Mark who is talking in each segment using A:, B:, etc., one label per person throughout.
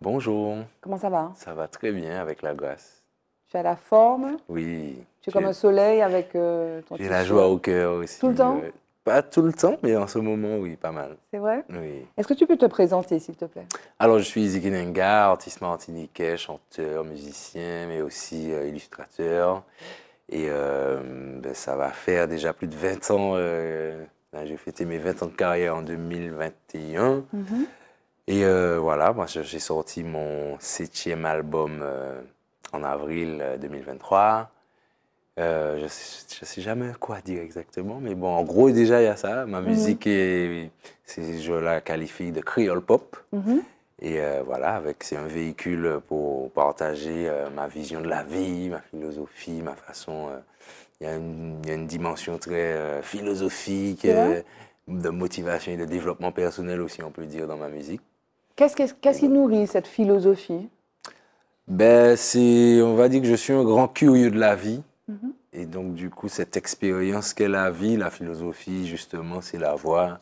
A: Bonjour. Comment ça va Ça va très bien avec la grâce.
B: Tu as la forme
A: Oui. Tu es comme un
B: soleil avec ton euh, ton J'ai la joie au
A: cœur aussi. Tout le temps euh, Pas tout le temps, mais en ce moment, oui, pas mal.
B: C'est vrai Oui. Est-ce que tu peux te présenter, s'il te plaît
A: Alors, je suis Zikinenga, artiste martiniquais, chanteur, musicien, mais aussi euh, illustrateur. Et ben, ça va faire déjà plus de 20 ans. j'ai fêté mes 20 ans de carrière en 2021. Et euh, voilà, moi j'ai sorti mon septième album euh, en avril 2023. Euh, je ne sais, jamais quoi dire exactement, mais bon, en gros, déjà, il y a ça. Ma mhm. musique, est, je la qualifie de Creole Pop. Mhm. Et voilà, avec c'est un véhicule pour partager ma vision de la vie, ma philosophie, ma façon. Il y, a une dimension très philosophique, de motivation et de développement personnel aussi, on peut dire, dans ma musique.
B: Qu'est-ce qui nourrit cette philosophie
A: ben, c'est, on va dire que je suis un grand curieux de la vie. Mhm. Et donc, du coup, cette expérience qu'est la vie, la philosophie, justement, c'est la voie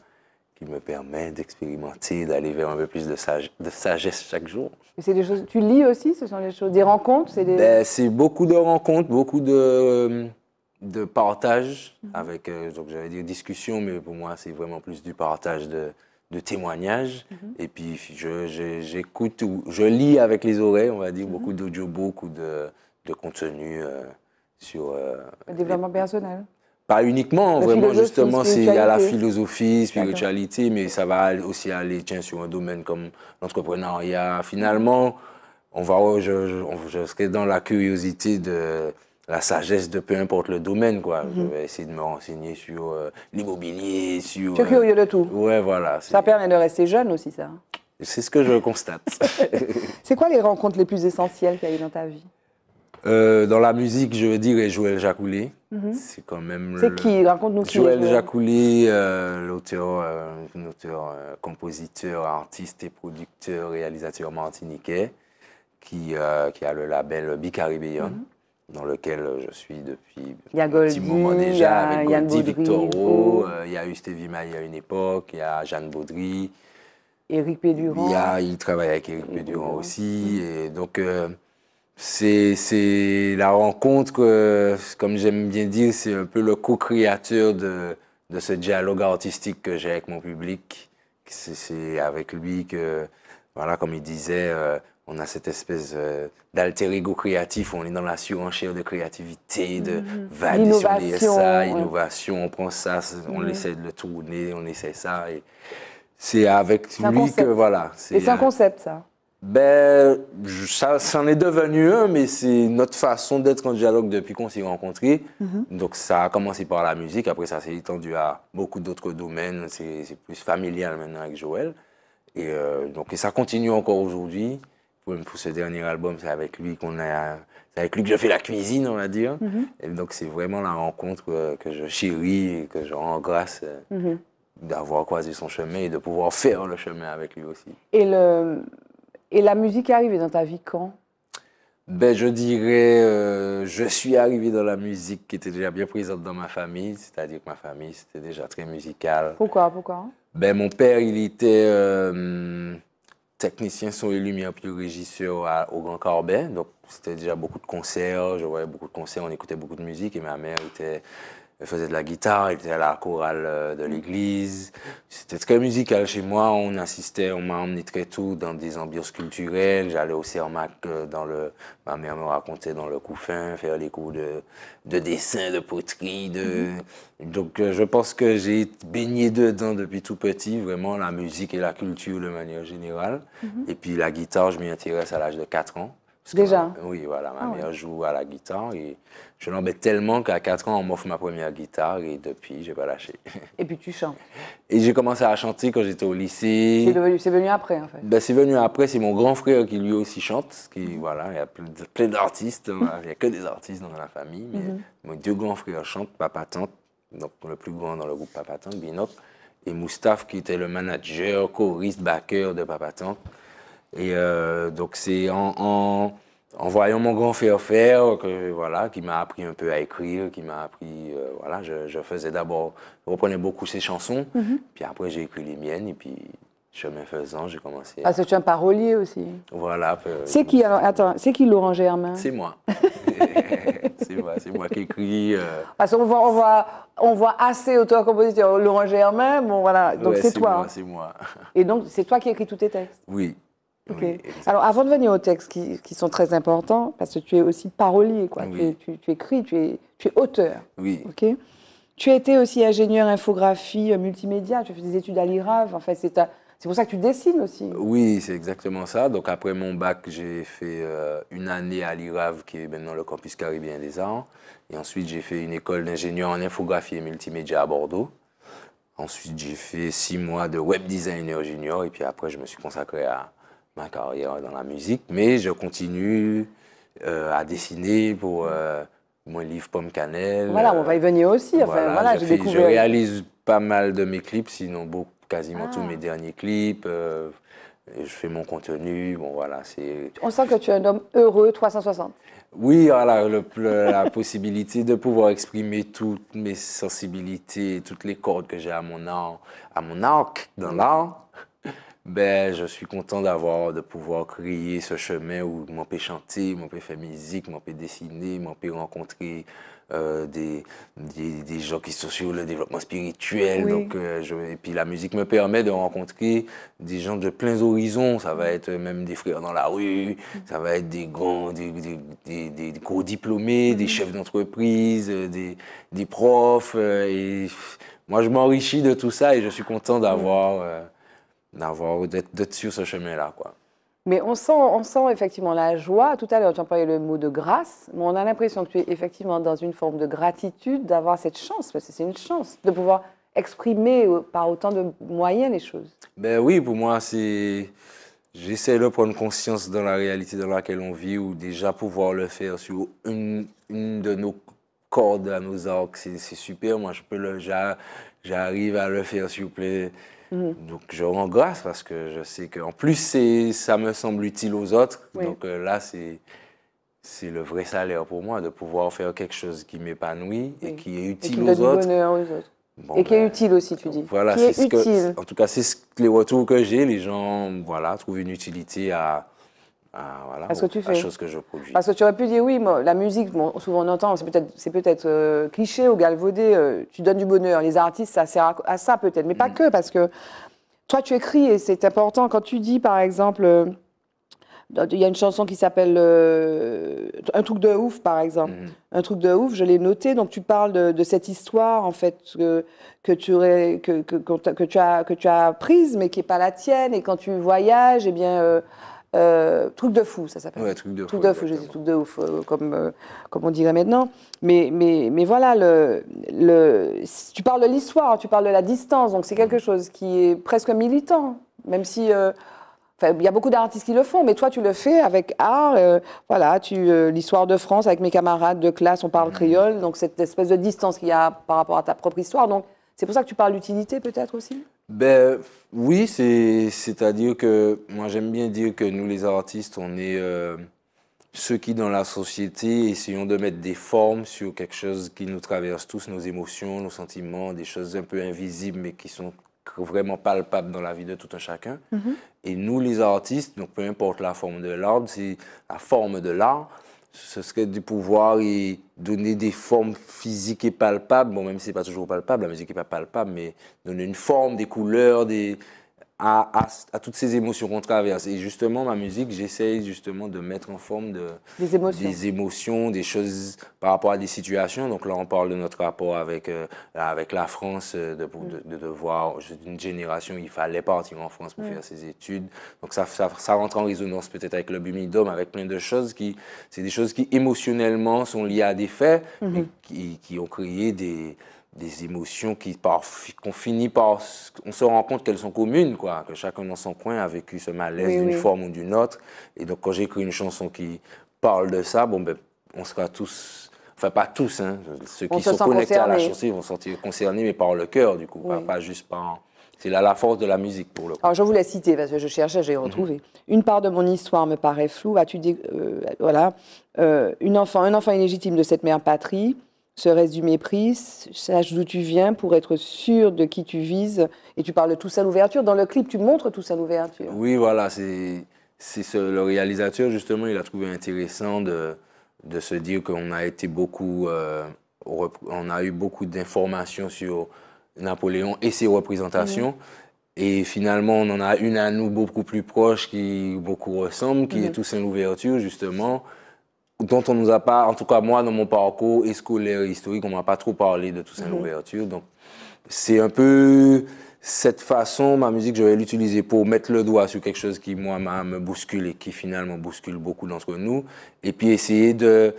A: qui me permet d'expérimenter, d'aller vers un peu plus de, sagesse chaque jour.
B: c'est des choses, tu lis aussi, ce sont des choses, des rencontres C'est des... ben,
A: beaucoup de rencontres, beaucoup de, de partage, mhm. avec, euh, donc j'allais dire discussion, mais pour moi, c'est vraiment plus du partage de, de témoignages. Mhm. Et puis, j'écoute ou je lis avec les oreilles, on va dire, mhm. beaucoup d'audiobooks ou de, de contenu euh, sur. Euh,
B: le développement personnel
A: Pas uniquement, vraiment, justement, il y a la philosophie, spiritualité, mais ça va aussi aller, tiens, sur un domaine comme l'entrepreneuriat. Finalement, on va, je, je, je serai dans la curiosité de la sagesse de peu importe le domaine, quoi. Je mhm. vais essayer de me renseigner sur euh, l'immobilier, sur... Tu es curieux de tout. Euh, ouais, voilà. Ça
B: permet de rester jeune aussi, ça. Hein.
A: C'est ce que je constate.
B: C'est quoi les rencontres les plus essentielles qu'il y a eu dans ta vie
A: euh, dans la musique, je veux dire, Joël Jacoulé. Mhm. C'est quand même. C'est qui Raconte-nous qui Joël Jacoulé, l'auteur, compositeur, artiste et producteur, réalisateur martiniquais, qui, a le label Bicaribéon. Mhm dans lequel euh, je suis depuis
B: un petit moment déjà, avec Goldie, Victorot,
A: il y a eu Stevie Maille à une époque, il y a Jeanne Baudry. Éric
B: Péduron. Il, a,
A: il travaille avec Éric Péduron mmh. aussi. Et donc, euh, c'est la rencontre, comme j'aime bien dire, c'est un peu le co-créateur de, de, ce dialogue artistique que j'ai avec mon public. C'est avec lui que, voilà, comme il disait, euh, on a cette espèce euh, d'alter ego créatif on est dans la surenchère de créativité, de mmh. sur innovation, on prend ça, on mhm. essaie de le tourner, on essaie ça. Et c'est avec lui que voilà. Et c'est un
B: concept, ça
A: ben, ça, en est devenu un, mais c'est notre façon d'être en dialogue depuis qu'on s'est rencontrés. Mhm. Donc, ça a commencé par la musique, après, ça s'est étendu à beaucoup d'autres domaines. C'est plus familial maintenant avec Joël. Et euh, donc, et ça continue encore aujourd'hui pour ce dernier album, c'est avec lui qu'on a, avec lui que je fais la cuisine, on va dire. Mhm. Et donc c'est vraiment la rencontre euh, que je chéris et que je rends grâce euh, mhm. d'avoir croisé son chemin et de pouvoir faire le chemin avec lui aussi.
B: Et le et la musique est arrivée dans ta vie quand
A: ben, je dirais, euh, je suis arrivé dans la musique qui était déjà bien présente dans ma famille, c'est-à-dire que ma famille, c'était déjà très musicale. Pourquoi, pourquoi ben, Mon père, il était, techniciens sont les lumières puis régisseur au Grand Corbet. Donc, c'était déjà beaucoup de concerts. Je voyais beaucoup de concerts, on écoutait beaucoup de musique. Et ma mère était il faisait de la guitare, il était à la chorale euh, de l'église. C'était très musical chez moi. On assistait, on m'a emmené très tôt dans des ambiances culturelles. J'allais au mac euh, dans le, ma mère me racontait dans le couffin, faire les cours de, dessin, de poterie. De... Mhm. Donc euh, je pense que j'ai baigné dedans depuis tout petit, vraiment la musique et la culture de manière générale. Mhm. Et puis la guitare, je m'y intéresse à l'âge de 4 ans. Déjà Oui, voilà. Ma ah mère joue à la guitare et je l'embête tellement qu'à 4 ans, on m'offre ma première guitare et depuis, je n'ai pas lâché. Et puis tu chantes Et j'ai commencé à chanter quand j'étais au lycée.
B: C'est venu, après, en fait
A: ben, C'est venu après. C'est mon grand frère qui lui aussi chante. Qui, voilà, il y a plein d'artistes. Hein, il n'y a que des artistes dans la famille. Mais mhm. mes deux grands frères chantent, papa tante, donc le plus grand dans le groupe papa tante, Binop, et Moustaphe qui était le manager, choriste, backer de papa tante. Et euh, donc, c'est en, en, voyant mon grand frère faire, que, voilà, qui m'a appris un peu à écrire, qui m'a appris. Euh, voilà, je, faisais d'abord, je reprenais beaucoup ses chansons, mhm. puis après, j'ai écrit les miennes, et puis chemin faisant, j'ai commencé.
B: À... Ah, c'est un parolier aussi.
A: Voilà. C'est qui alors,
B: Attends, c'est qui Laurent Germain C'est moi.
A: c'est moi, c'est moi qui écris. Euh.
B: Parce qu'on voit, on voit, on voit assez auteur-compositeur Laurent Germain, bon voilà, donc c'est toi. Moi, hein. C'est moi. Et donc c'est toi qui écris tous tes textes. Oui, alors avant de venir aux textes qui, sont très importants, parce que tu es aussi parolier, quoi. Ah tu, écris, tu es, tu es auteur. Oui. Tu as été aussi ingénieur infographie euh, multimédia, tu as fait des études à l'IRAV, en fait, c'est pour ça que tu dessines aussi.
A: Oui, c'est exactement ça. Donc après mon bac, j'ai fait euh, une année à l'IRAV, qui est maintenant le campus caribéen des arts. Et ensuite, j'ai fait une école d'ingénieur en infographie et multimédia à Bordeaux. Ensuite, j'ai fait six mois de web designer junior. Et puis après, je me suis consacré à, carrière dans la musique, mais je continue euh, à dessiner euh, pour mon livre Pomme Cannelle. Voilà, on
B: va y venir aussi. voilà, je, réalise
A: pas mal de mes clips, sinon beaucoup, quasiment ah. tous mes derniers clips. Euh, je fais mon contenu, bon voilà, c'est...
B: On sent que tu es un homme heureux 360.
A: Oui, voilà, la possibilité de pouvoir exprimer toutes mes sensibilités, toutes les cordes que j'ai à mon art, à mon arc, dans l'art, ben, je suis content d'avoir, de pouvoir créer ce chemin où m'en peut chanter, faire musique, m'en dessiner, m'en peut rencontrer euh, des, des, gens qui sont sur le développement spirituel. Donc, euh, et puis la musique me permet de rencontrer des gens de pleins horizons. Ça va être même des frères dans la rue, ça va être des grands, des, gros diplômés, des chefs d'entreprise, euh, des, profs. moi, je m'enrichis de tout ça et je suis content d'avoir d'avoir d'être, sur ce chemin-là, quoi.
B: Mais on sent, on sent effectivement la joie. Tout à l'heure, tu parlais le mot de grâce, mais on a l'impression que tu es effectivement dans une forme de gratitude d'avoir cette chance, parce que c'est une chance de pouvoir exprimer euh, par autant de moyens les choses.
A: Ben oui, pour moi, c'est. J'essaie de prendre conscience dans la réalité dans laquelle on vit, ou déjà pouvoir le faire sur une, une de nos cordes à nos arcs, c'est, super. Moi, je peux le, j'arrive à le faire vous plaît. Mhm. Donc je rends grâce parce que je sais qu'en plus, ça me semble utile aux autres. Donc euh, là, c'est le vrai salaire pour moi de pouvoir faire quelque chose qui m'épanouit et qui est utile aux, autres.
B: et qui est ben, utile aussi, tu dis. Voilà, c'est ce en
A: tout cas, c'est ce, les retours que j'ai. Les gens, voilà, trouvent une utilité à, ah, voilà, que tu fais. la chose que je produis.
B: Parce que tu aurais pu dire, oui, la musique, souvent on entend, c'est peut-être peut euh, cliché ou galvaudé, euh, tu donnes du bonheur. Les artistes, ça sert à, ça peut-être, mais pas mm. que, parce que toi, tu écris et c'est important. Quand tu dis, par exemple, euh, il y a une chanson qui s'appelle Un truc de ouf, par exemple. Mm-hmm. Un truc de ouf, je l'ai noté. Donc, tu parles de, cette histoire, en fait, que, tu, que, tu, as, que tu as prise, mais qui n'est pas la tienne. Et quand tu voyages, eh bien, euh, truc de fou, ça s'appelle. Ouais, truc de truc fou. De fou, je dis truc de ouf, euh, comme, euh, comme on dirait maintenant. Mais, mais, mais voilà, le, le, tu parles de l'histoire, tu parles de la distance, donc c'est mm. quelque chose qui est presque militant, même si. il y a beaucoup d'artistes qui le font, mais toi, tu le fais avec art. voilà, tu l'histoire de France avec mes camarades de classe, on parle mm. créole, donc cette espèce de distance qu'il y a par rapport à ta propre histoire. Donc, c'est pour ça que tu parles d'utilité peut-être aussi
A: ben oui, c'est-à-dire que moi j'aime bien dire que nous les artistes, on est euh, ceux qui dans la société essayons de mettre des formes sur quelque chose qui nous traverse tous, nos émotions, nos sentiments, des choses un peu invisibles mais qui sont vraiment palpables dans la vie de tout un chacun. Mhm. Et nous les artistes, donc peu importe la forme de l'art, c'est la forme de l'art, ce serait de pouvoir y donner des formes physiques et palpables, bon même si ce n'est pas toujours palpable, la musique n'est pas palpable, mais donner une forme, des couleurs, des, à, toutes ces émotions qu'on traverse. Et justement, ma musique, j'essaye justement de mettre en forme de,
B: des,
A: émotions. des choses par rapport à des situations. Donc là, on parle de notre rapport avec, euh, avec la France, euh, mm. de, de, de devoir, d'une génération, il fallait partir en France pour mm. faire ses études. Donc ça, ça, rentre en résonance peut-être avec le Bumidome, avec plein de choses qui, c'est des choses qui émotionnellement sont liées à des faits, mm-hmm. mais qui, qui ont créé des des émotions qui qu'on finit par, on se rend compte qu'elles sont communes, quoi, que chacun dans son coin a vécu ce malaise d'une forme ou d'une autre. Et donc quand j'écris une chanson qui parle de ça, bon ben, on sera tous, enfin pas tous, hein, ceux qui sont connectés à la chanson vont sortir concernés, mais par le cœur du coup, pas, juste par. C'est là la force de la musique pour le coup.
B: Alors je vous la cité parce que je cherchais, j'ai retrouvé. Mhm. Une part de mon histoire me paraît floue. As-tu dit... Euh, voilà, euh, une enfant, un enfant illégitime de cette mère patrie ce reste du mépris, sache d'où tu viens pour être sûr de qui tu vises. Et tu parles de tout ça l'ouverture. Dans le clip, tu montres tout ça l'ouverture.
A: Oui, voilà, c'est le réalisateur, justement, il a trouvé intéressant de, se dire qu'on a été beaucoup, euh, on a eu beaucoup d'informations sur Napoléon et ses représentations. Mhm. Et finalement, on en a une à nous beaucoup plus proche qui beaucoup ressemble, qui est mhm. est Toussaint l'ouverture, justement dont on nous a pas, en tout cas moi, dans mon parcours scolaire historique, on m'a pas trop parlé de tout Toussaint mhm. l'ouverture. Donc, c'est un peu cette façon, ma musique, je vais l'utiliser pour mettre le doigt sur quelque chose qui, moi, me bouscule et qui, finalement, bouscule beaucoup d'entre nous. Et puis, essayer de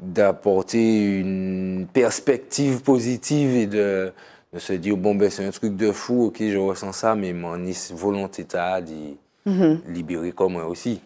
A: d'apporter une perspective positive et de, se dire, bon, ben, c'est un truc de fou, ok, je ressens ça, mais mon volonté t'a mhm. libérer comme moi aussi.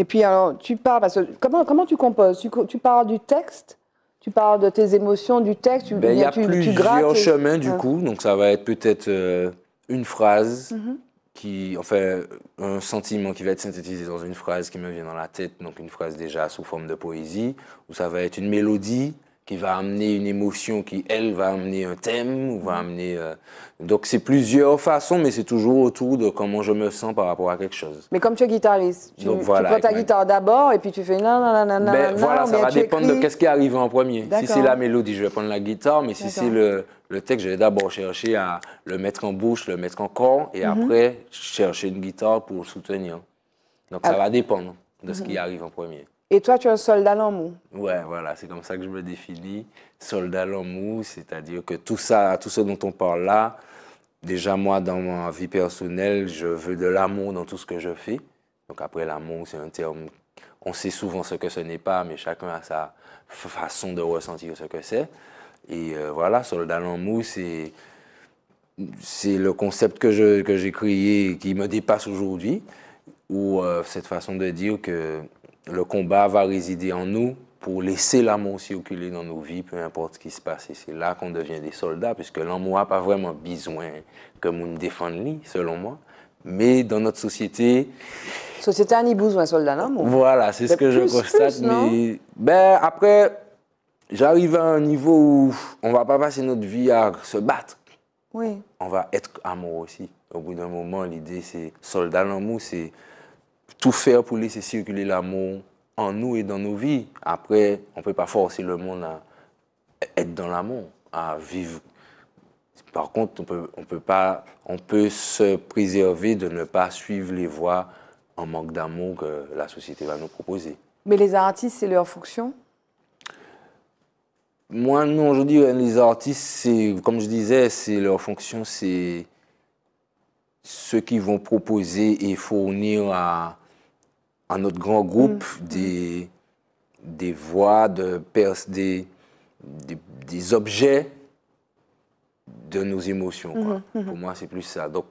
B: Et puis, alors, tu parles, comment, comment tu composes tu, parles du texte tu parles de tes émotions, du texte, tu ben, Il y a plusieurs chemins, du ah. coup.
A: Donc, ça va être peut-être euh, une phrase, mm-hmm. qui, enfin, un sentiment qui va être synthétisé dans une phrase qui me vient dans la tête, donc une phrase déjà sous forme de poésie, ou ça va être une mélodie, qui va amener une émotion qui, elle, va amener un thème ou va amener... Euh, donc, c'est plusieurs façons, mais c'est toujours autour de comment je me sens par rapport à quelque chose.
B: Mais comme tu es guitariste, tu, prends ta guitare d'abord et puis tu fais non, non, non, non, ben, Voilà, ça va dépendre de qu'est-ce qui
A: arrive en premier. Si c'est la mélodie, je vais prendre la guitare, mais si c'est le, le, texte, je vais d'abord chercher à le mettre en bouche, le mettre en corps, et mhm. après, chercher une guitare pour soutenir. Donc, ça ah. va dépendre de ce qui mhm. arrive en premier.
B: Et toi, tu es un soldat l'amour.
A: Ouais, voilà, c'est comme ça que je me définis. Soldat l'amour, c'est-à-dire que tout ça, tout ce dont on parle là, déjà moi, dans ma vie personnelle, je veux de l'amour dans tout ce que je fais. Donc après, l'amour, c'est un terme, on sait souvent ce que ce n'est pas, mais chacun a sa façon de ressentir ce que c'est. Et euh, voilà, soldat l'amour, c'est c'est le concept que je que créé qui me dépasse aujourd'hui, ou euh, cette façon de dire que le combat va résider en nous pour laisser l'amour circuler dans nos vies, peu importe ce qui se passe. Et c'est là qu'on devient des soldats, puisque l'amour n'a pas vraiment besoin que nous défendions, selon moi. Mais dans notre société...
B: Société a ni besoin soldat l'amour. Voilà, c'est ce que je constate. mais
A: ben, après, j'arrive à un niveau où on va pas passer notre vie à se battre. Oui. On va être amoureux aussi. Au bout d'un moment, l'idée, c'est soldat l'amour, c'est tout faire pour laisser circuler l'amour en nous et dans nos vies. Après, on ne peut pas forcer le monde à être dans l'amour, à vivre. Par contre, on peut, on peut, pas, on peut se préserver de ne pas suivre les voies en manque d'amour que la société va nous proposer.
B: Mais les artistes, c'est leur fonction
A: Moi, non, je les artistes, comme je disais, c'est leur fonction, c'est ceux qui vont proposer et fournir à, un notre grand groupe mm. des, des voix, de, des, des, des objets de nos émotions. Mm-hmm. Pour moi, c'est plus ça. Donc,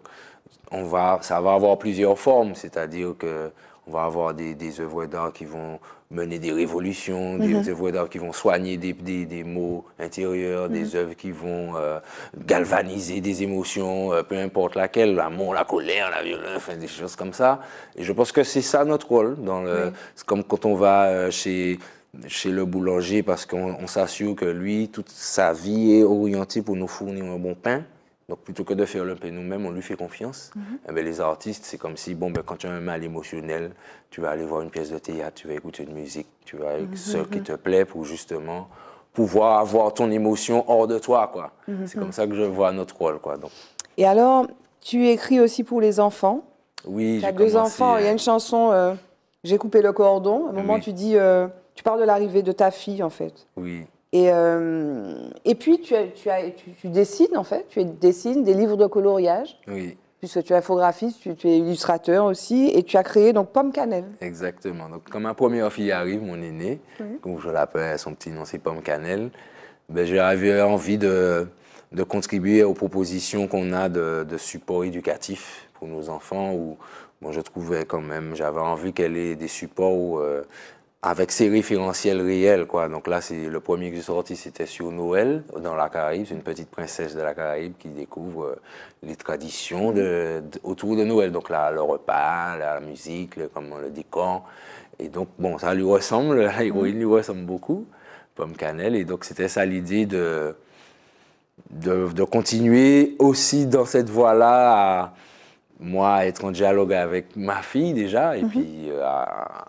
A: on va, ça va avoir plusieurs formes, c'est-à-dire que on va avoir des, œuvres d'art qui vont mener des révolutions, des mhm. œuvres d'art qui vont soigner des, des, maux intérieurs, des mhm. œuvres qui vont euh, galvaniser des émotions, euh, peu importe laquelle, l'amour, la colère, la violence, des choses comme ça. Et je pense que c'est ça notre rôle. C'est comme quand on va euh, chez chez le boulanger parce qu'on s'assure que lui, toute sa vie est orientée pour nous fournir un bon pain. Donc plutôt que de faire le pain nous-mêmes, on lui fait confiance. Mhm. Eh ben, les artistes, c'est comme si, bon, ben, quand tu as un mal émotionnel, tu vas aller voir une pièce de théâtre, tu vas écouter une musique, tu vas avec mhm. ce mhm. qui te plaît pour justement pouvoir avoir ton émotion hors de toi. quoi. C'est comme ça que je vois notre rôle. quoi. Donc.
B: Et alors, tu écris aussi pour les enfants.
A: Oui, j'ai deux enfants. Il y a hein. une
B: chanson, euh, J'ai coupé le cordon. À un moment, tu dis, euh, tu parles de l'arrivée de ta fille, en fait. Oui. Et, euh, et puis, tu, tu, as, tu, dessines, en fait, tu dessines des livres de coloriage. Oui. Puisque tu es infographiste, tu, es illustrateur aussi, et tu as créé donc Pomme Cannelle.
A: Exactement. Donc, quand ma première fille arrive, mon aînée, comme je l'appelle, son petit nom c'est Pomme Cannelle, ben, j'avais envie de, de, contribuer aux propositions qu'on a de, de, support éducatif pour nos enfants, ou bon, je trouvais quand même, j'avais envie qu'elle ait des supports euh, avec ses référentiels réels. Quoi. Donc là, c'est le premier que j'ai sorti, c'était sur Noël, dans la Caraïbe. C'est une petite princesse de la Caraïbe qui découvre euh, les traditions autour de Noël. Donc là, le repas, la musique, comme on le décor. Et donc, bon, ça lui ressemble, l'héroïne lui ressemble beaucoup, Pomme Cannelle. Et donc, c'était ça l'idée de, de, de, continuer aussi dans cette voie-là à moi, être en dialogue avec ma fille déjà, et mhm. puis euh, à,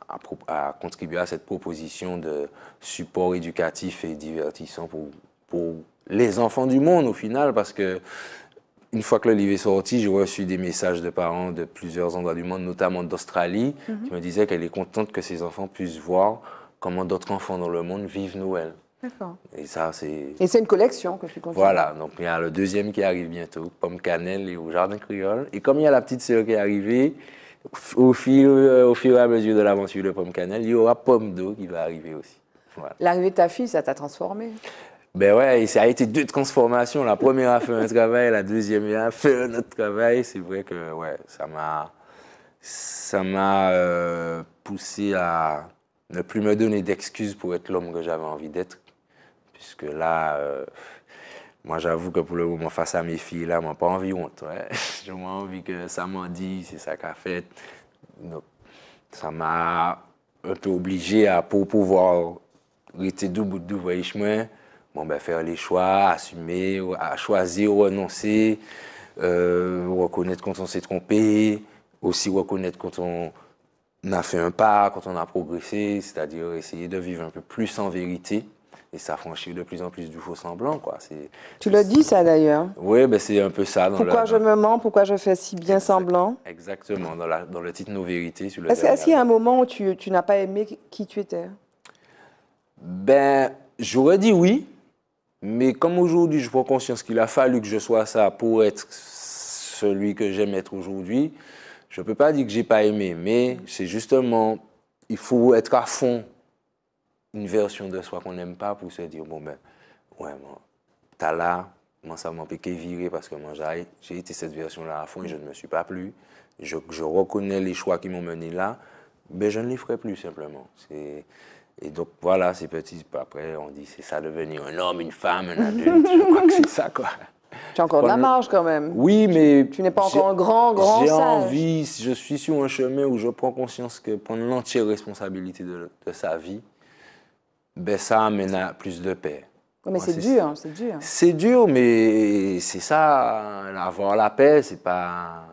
A: contribuer à cette proposition de support éducatif et divertissant pour, les enfants du monde au final, parce que une fois que le livre est sorti, j'ai reçu des messages de parents de plusieurs endroits du monde, notamment d'Australie, mhm. qui me disaient qu'elle est contente que ses enfants puissent voir comment d'autres enfants dans le monde vivent Noël. D'accord. Et ça, c'est. c'est
B: une collection que je suis suis Voilà.
A: Donc, il y a le deuxième qui arrive bientôt, Pomme Cannelle et au Jardin Créole. Et comme il y a la petite sœur qui est arrivée, au fil, euh, au fur et à mesure de l'aventure de Pomme Cannelle, il y aura Pomme d'eau qui va arriver aussi.
B: L'arrivée de ta fille, ça t'a transformé
A: ben ouais, ça a été deux transformations. La première a fait un travail, la deuxième a fait un autre travail. C'est vrai que ouais, ça m'a ça m'a euh, poussé à ne plus me donner d'excuses pour être l'homme que j'avais envie d'être Puisque là, euh, moi, j'avoue que pour le moment, face à mes filles, là, je pas envie honte. Ouais. J'ai envie que ça m'en dit, c'est ça qu'a fait. Donc, ça m'a un peu obligé à, pour pouvoir rester debout, de vrai chemin, bon, ben, faire les choix, assumer, à choisir, renoncer, euh, reconnaître quand on s'est trompé, aussi reconnaître quand on a fait un pas, quand on a progressé, c'est-à-dire essayer de vivre un peu plus en vérité et ça franchit de plus en plus du faux semblant. Quoi.
B: Tu le dis ça d'ailleurs
A: Oui, ben, c'est un peu ça. pourquoi je
B: me mens Pourquoi je fais si bien semblant
A: Exactement, dans, la... le titre Nos vérités. Est-ce qu'il y a
B: un moment où tu, tu n'as pas aimé qui tu étais
A: Ben, j'aurais dit oui, mais comme aujourd'hui je prends conscience qu'il a fallu que je sois ça pour être celui que j'aime être aujourd'hui, je ne peux pas dire que j'ai pas aimé, mais c'est justement, il faut être à fond une version de soi qu'on n'aime pas pour se dire, bon, ben, ouais, tu t'as là, moi, ça m'a piqué viré parce que moi, j'ai été cette version-là à fond et je ne me suis pas plu. Je, je reconnais les choix qui m'ont mené là, mais je ne les ferai plus simplement. Et donc, voilà, ces petits. Après, on dit, c'est ça devenir un homme, une femme, un adulte. je crois que c'est ça, quoi. Tu as encore de la marge quand même. Oui, mais. Tu, n'es pas encore un grand, grand J'ai envie, je suis sur un chemin où je prends conscience que prendre l'entière responsabilité de, de sa vie, ça amène plus de paix.
B: mais c'est dur, c'est dur.
A: C'est dur, mais c'est ça, avoir la paix, c'est pas.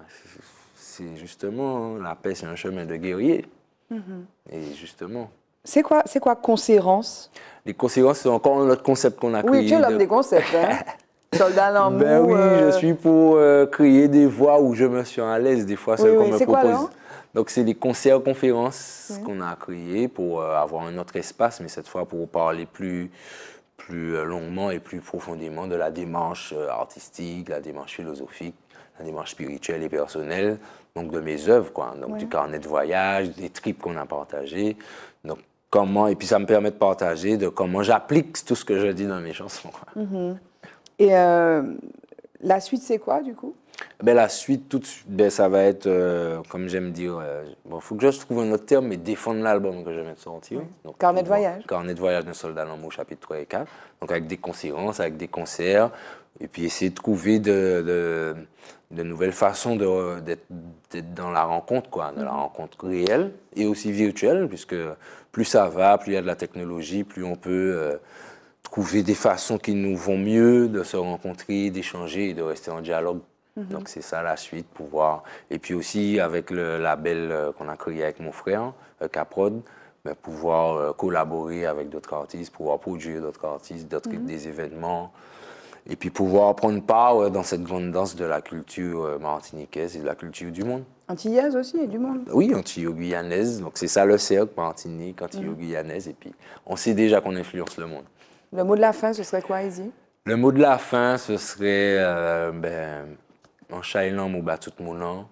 A: C'est justement, la paix, c'est un chemin de guerrier. Mm-hmm. Et justement.
B: C'est quoi, c'est quoi conséquence
A: Les conséquences, c'est encore un autre concept qu'on a créé. Oui, tu es l'homme des
B: concepts, hein Soldat l'amour. Ben oui, je euh.
A: suis pour euh, créer des voies où je me sens à l'aise. Des fois, c'est oui, qu'on me propose. Quoi, donc, c'est des concerts-conférences qu'on a créés pour euh, avoir un autre espace, mais cette fois pour parler plus, plus euh, longuement et plus profondément de la démarche euh, artistique, la démarche philosophique, la démarche spirituelle et personnelle, donc de mes œuvres, quoi. Donc, du carnet de voyage, des tripes qu'on a partagées. Donc, comment, et puis ça me permet de partager de comment j'applique tout ce que je dis dans mes chansons.
B: Mm-hmm. Et la suite, c'est quoi, du coup
A: ben, la suite, tout, ben, ça va être, euh, comme j'aime dire, il euh, faut que je trouve un autre terme, mais défendre l'album que je même sortir. Hein.
B: Donc, carnet de voyage.
A: Carnet de voyage d'un soldat l'amour, chapitre 3 et 4. Donc, avec des conséquences avec des concerts, et puis essayer de trouver de, de, nouvelles façons d'être dans la rencontre, quoi, de la mhm. rencontre réelle et aussi virtuelle, puisque plus ça va, plus il y a de la technologie, plus on peut. Euh, trouver des façons qui nous vont mieux de se rencontrer, d'échanger et de rester en dialogue Mhm. Donc c'est ça la suite, pouvoir... Et puis aussi avec le label euh, qu'on a créé avec mon frère, euh, Caprod, ben, pouvoir euh, collaborer avec d'autres artistes, pouvoir produire d'autres artistes, d'autres mhm. des événements. Et puis pouvoir prendre part dans cette grande danse de la culture martiniquaise et de la culture du monde.
B: Antillaise aussi et du monde.
A: Oui, antillo-guyanaise. Donc c'est ça le cercle, Martinique, mhm. antillo-guyanaise. Et puis on sait déjà qu'on influence le monde.
B: Le mot de la fin, ce serait quoi, Izzy
A: Le mot de la fin, ce serait ben, en Chaïlam ou bas tout le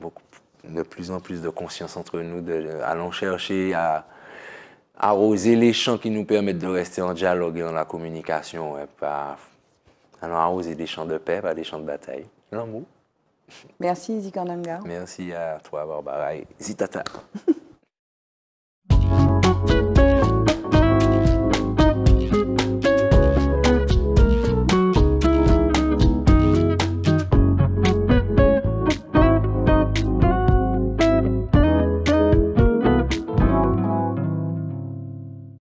A: beaucoup, hein. de plus en plus de conscience entre nous, allons chercher à arroser les champs qui nous permettent de rester en dialogue et dans la communication. pas, allons arroser des champs de paix, pas des champs de bataille. L'amour.
B: Merci Zikandanga.
A: Merci à toi Barbara et Zitata.